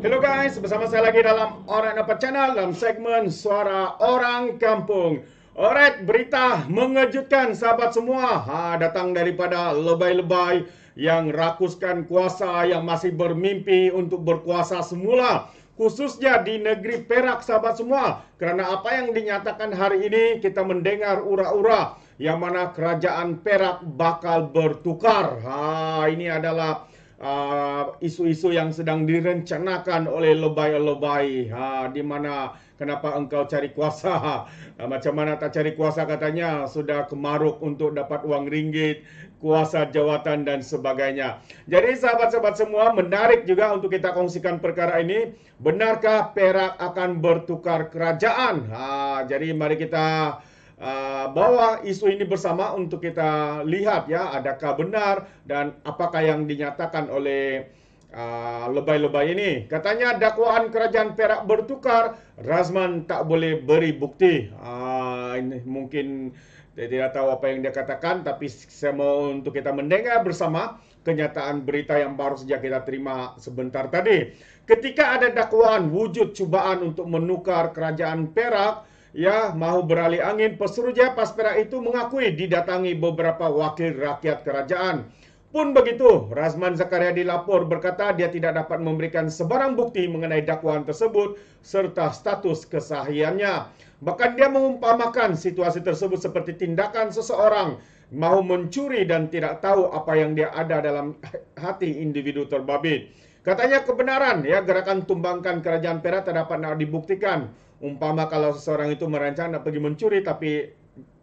Hello guys, bersama saya lagi dalam Orang Apa Channel dalam segmen Suara Orang Kampung. Orang berita mengejutkan sahabat semua. Ha, datang daripada lebay-lebay yang rakuskan kuasa yang masih bermimpi untuk berkuasa semula. Khususnya di negeri Perak sahabat semua. Kerana apa yang dinyatakan hari ini kita mendengar ura-ura yang mana kerajaan Perak bakal bertukar. Ha, ini adalah Ah, isu-isu uh, yang sedang direncanakan oleh lebay-lebay uh, di mana kenapa engkau cari kuasa uh, macam mana tak cari kuasa katanya sudah kemaruk untuk dapat wang ringgit kuasa jawatan dan sebagainya jadi sahabat-sahabat semua menarik juga untuk kita kongsikan perkara ini benarkah Perak akan bertukar kerajaan uh, jadi mari kita Ah, bawa isu ini bersama untuk kita lihat ya adakah benar dan apakah yang dinyatakan oleh ah, lebay-lebay uh, ini. Katanya dakwaan kerajaan Perak bertukar, Razman tak boleh beri bukti. Uh, ini mungkin dia tidak tahu apa yang dia katakan tapi saya mau untuk kita mendengar bersama kenyataan berita yang baru saja kita terima sebentar tadi. Ketika ada dakwaan wujud cubaan untuk menukar kerajaan Perak, ya mahu beralih angin pesuruhjaya Paspera itu mengakui didatangi beberapa wakil rakyat kerajaan pun begitu Razman Zakaria dilapor berkata dia tidak dapat memberikan sebarang bukti mengenai dakwaan tersebut serta status kesahiannya bahkan dia mengumpamakan situasi tersebut seperti tindakan seseorang mahu mencuri dan tidak tahu apa yang dia ada dalam hati individu terbabit katanya kebenaran ya gerakan tumbangkan kerajaan Perak terdapat nak dibuktikan umpama kalau seseorang itu merancang nak pergi mencuri tapi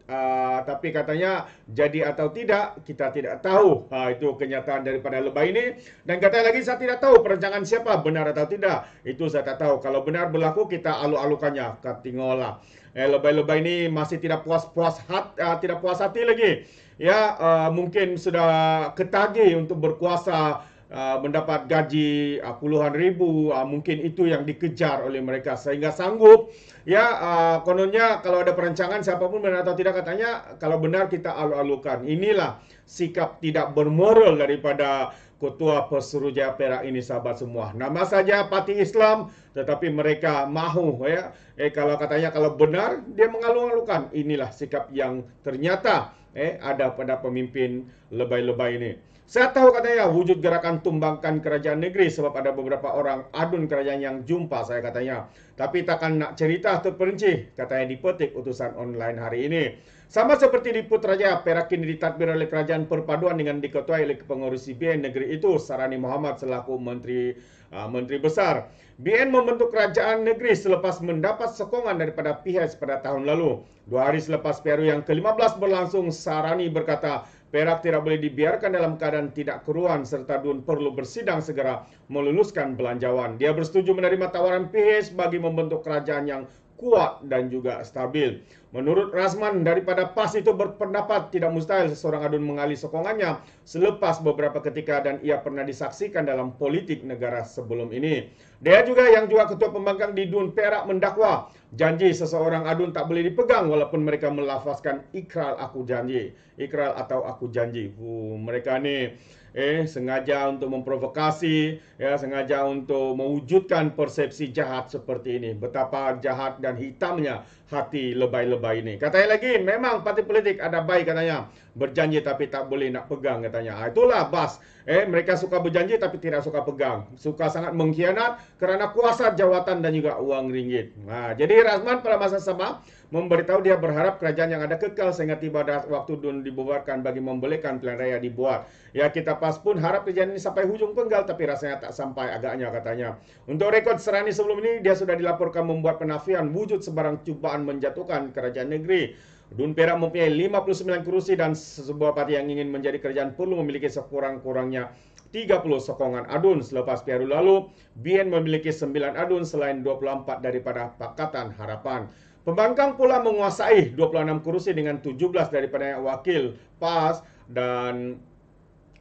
uh, tapi katanya jadi atau tidak kita tidak tahu ha, itu kenyataan daripada lebah ini dan kata lagi saya tidak tahu perancangan siapa benar atau tidak itu saya tak tahu kalau benar berlaku kita alu-alukannya katingola eh, lebah-lebah ini masih tidak puas-puas hat, uh, tidak puas hati lagi ya uh, mungkin sudah ketagih untuk berkuasa Uh, mendapat gaji uh, puluhan ribu uh, mungkin itu yang dikejar oleh mereka sehingga sanggup ya uh, kononnya kalau ada perancangan siapapun benar atau tidak katanya kalau benar kita alu-alukan inilah sikap tidak bermoral daripada Ketua Pesuruh Jaya Perak ini sahabat semua. Nama saja pati Islam tetapi mereka mahu ya. Eh kalau katanya kalau benar dia mengalu-alukan. Inilah sikap yang ternyata eh ada pada pemimpin lebay-lebay ini. Saya tahu katanya wujud gerakan tumbangkan kerajaan negeri sebab ada beberapa orang adun kerajaan yang jumpa saya katanya. Tapi takkan nak cerita terperinci katanya dipetik utusan online hari ini. Sama seperti di Putrajaya, Perak ini ditadbir oleh kerajaan perpaduan dengan diketuai oleh pengurusi BN negeri itu, Sarani Muhammad selaku Menteri Ah, Menteri Besar. BN membentuk kerajaan negeri selepas mendapat sokongan daripada PHS pada tahun lalu. Dua hari selepas PRU yang ke-15 berlangsung, Sarani berkata Perak tidak boleh dibiarkan dalam keadaan tidak keruan serta DUN perlu bersidang segera meluluskan belanjawan. Dia bersetuju menerima tawaran PHS bagi membentuk kerajaan yang kuat dan juga stabil. Menurut Rasman, daripada PAS itu berpendapat tidak mustahil seseorang adun mengalih sokongannya selepas beberapa ketika dan ia pernah disaksikan dalam politik negara sebelum ini. Dia juga yang juga ketua pembangkang di DUN Perak mendakwa janji seseorang adun tak boleh dipegang walaupun mereka melafazkan ikral aku janji. Ikral atau aku janji. Uh, mereka ni eh sengaja untuk memprovokasi ya sengaja untuk mewujudkan persepsi jahat seperti ini betapa jahat dan hitamnya hati lebay-lebay ini. Katanya lagi, memang parti politik ada baik katanya. Berjanji tapi tak boleh nak pegang katanya. Ha, itulah bas. Eh, mereka suka berjanji tapi tidak suka pegang. Suka sangat mengkhianat kerana kuasa jawatan dan juga uang ringgit. Nah, ha, jadi Razman pada masa sama memberitahu dia berharap kerajaan yang ada kekal sehingga tiba waktu dun dibubarkan bagi membolehkan pilihan raya dibuat. Ya kita pas pun harap kerajaan ini sampai hujung penggal tapi rasanya tak sampai agaknya katanya. Untuk rekod Serani sebelum ini dia sudah dilaporkan membuat penafian wujud sebarang cuba kenyataan menjatuhkan kerajaan negeri. Dun Perak mempunyai 59 kerusi dan sebuah parti yang ingin menjadi kerajaan perlu memiliki sekurang-kurangnya 30 sokongan adun selepas PRU lalu, BN memiliki 9 adun selain 24 daripada Pakatan Harapan. Pembangkang pula menguasai 26 kerusi dengan 17 daripada wakil PAS dan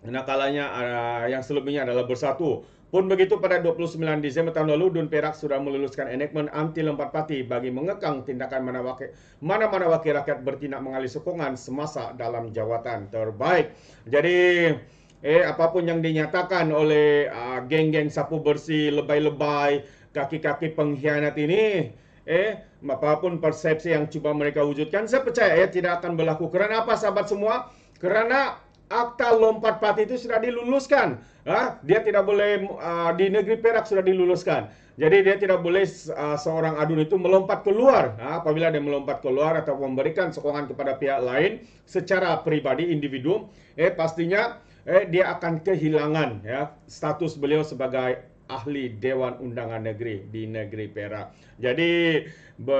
nakalanya uh, yang selebihnya adalah bersatu. Pun begitu pada 29 Disember tahun lalu, Dun Perak sudah meluluskan enakmen anti lempar pati bagi mengekang tindakan mana wakil, mana-mana wakil rakyat bertindak mengalih sokongan semasa dalam jawatan terbaik. Jadi eh apapun yang dinyatakan oleh uh, geng-geng sapu bersih lebay-lebay kaki-kaki pengkhianat ini eh apapun persepsi yang cuba mereka wujudkan saya percaya ya tidak akan berlaku kerana apa sahabat semua kerana akta lompat pati itu sudah diluluskan. Hah? Dia tidak boleh uh, di negeri Perak sudah diluluskan. Jadi dia tidak boleh uh, seorang adun itu melompat keluar. Nah, apabila dia melompat keluar atau memberikan sokongan kepada pihak lain secara pribadi individu, eh pastinya eh dia akan kehilangan ya status beliau sebagai ahli Dewan Undangan Negeri di Negeri Perak. Jadi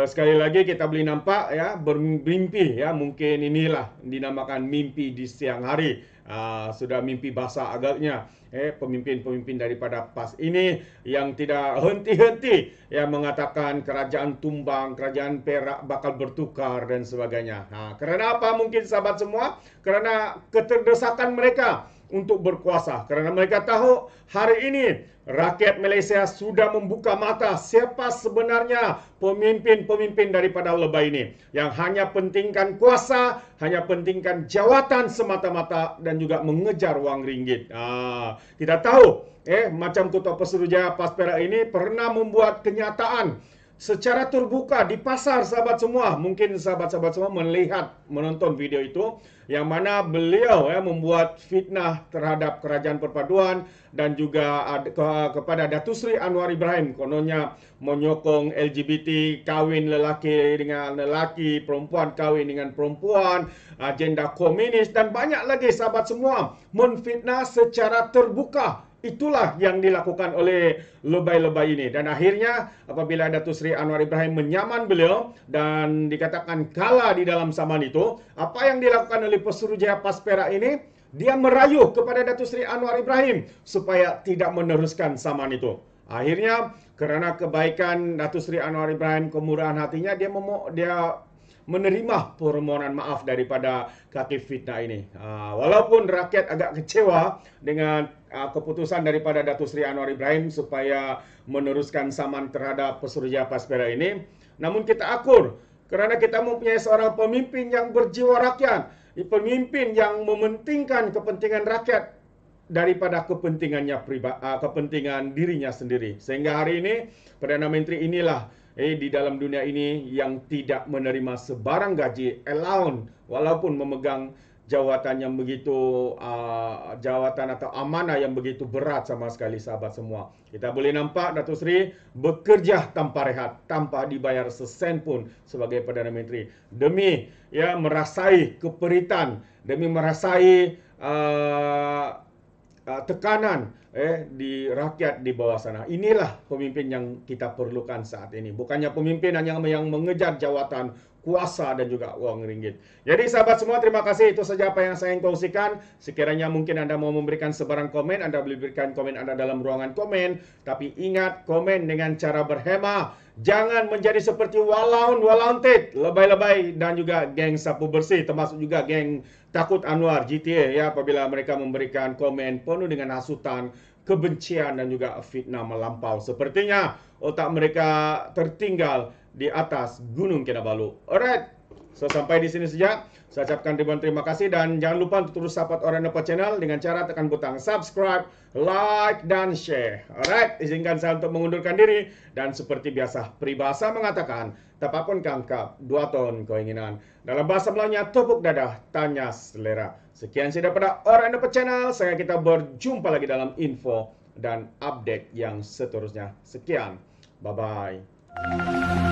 sekali lagi kita boleh nampak ya bermimpi ya mungkin inilah dinamakan mimpi di siang hari. Uh, sudah mimpi basah agaknya eh pemimpin-pemimpin daripada PAS ini yang tidak henti-henti yang mengatakan kerajaan tumbang, kerajaan Perak bakal bertukar dan sebagainya. Ha kerana apa mungkin sahabat semua? Kerana keterdesakan mereka untuk berkuasa. Kerana mereka tahu hari ini rakyat Malaysia sudah membuka mata siapa sebenarnya pemimpin-pemimpin daripada lebah ini. Yang hanya pentingkan kuasa, hanya pentingkan jawatan semata-mata dan juga mengejar wang ringgit. Ah, kita tahu eh macam Kota Pasir Jaya Paspera ini pernah membuat kenyataan secara terbuka di pasar sahabat semua mungkin sahabat-sahabat semua melihat menonton video itu yang mana beliau ya membuat fitnah terhadap kerajaan perpaduan dan juga ke, kepada Datu Sri Anwar Ibrahim kononnya menyokong LGBT kawin lelaki dengan lelaki perempuan kawin dengan perempuan agenda komunis dan banyak lagi sahabat semua menfitnah secara terbuka Itulah yang dilakukan oleh lebay-lebay ini. Dan akhirnya apabila Datuk Seri Anwar Ibrahim menyaman beliau dan dikatakan kalah di dalam saman itu, apa yang dilakukan oleh Pesuruhjaya Paspera ini? Dia merayu kepada Datuk Seri Anwar Ibrahim supaya tidak meneruskan saman itu. Akhirnya kerana kebaikan Datuk Seri Anwar Ibrahim kemurahan hatinya dia dia menerima permohonan maaf daripada kaki fitnah ini. Ha, walaupun rakyat agak kecewa dengan ha, keputusan daripada Datu Sri Anwar Ibrahim supaya meneruskan saman terhadap Pesuruhjaya Paspera ini, namun kita akur kerana kita mempunyai seorang pemimpin yang berjiwa rakyat, pemimpin yang mementingkan kepentingan rakyat daripada kepentingannya priba, ha, kepentingan dirinya sendiri. Sehingga hari ini Perdana Menteri inilah eh, di dalam dunia ini yang tidak menerima sebarang gaji allowance walaupun memegang jawatan yang begitu uh, jawatan atau amanah yang begitu berat sama sekali sahabat semua. Kita boleh nampak Dato Sri bekerja tanpa rehat, tanpa dibayar sesen pun sebagai Perdana Menteri demi ya merasai keperitan, demi merasai uh, uh, tekanan eh di rakyat di bawah sana. Inilah pemimpin yang kita perlukan saat ini. Bukannya pemimpin yang yang mengejar jawatan kuasa dan juga uang ringgit. Jadi sahabat semua terima kasih itu saja apa yang saya ingin kongsikan. Sekiranya mungkin Anda mau memberikan sebarang komen, Anda boleh berikan komen Anda dalam ruangan komen. Tapi ingat komen dengan cara berhemah. Jangan menjadi seperti walaun, walauntit, lebay-lebay dan juga geng sapu bersih termasuk juga geng takut Anwar GTA ya apabila mereka memberikan komen penuh dengan hasutan, kebencian dan juga fitnah melampau. Sepertinya otak mereka tertinggal di atas Gunung Kinabalu. Alright, so sampai di sini saja. Saya ucapkan ribuan terima kasih dan jangan lupa untuk terus support Orang Depot Channel dengan cara tekan butang subscribe, like, dan share. Alright, izinkan saya untuk mengundurkan diri dan seperti biasa peribahasa mengatakan tapakun kangkap dua ton keinginan. Dalam bahasa Melayunya tepuk dadah tanya selera. Sekian sudah pada Orang Depot Channel. Saya kita berjumpa lagi dalam info dan update yang seterusnya. Sekian, bye-bye.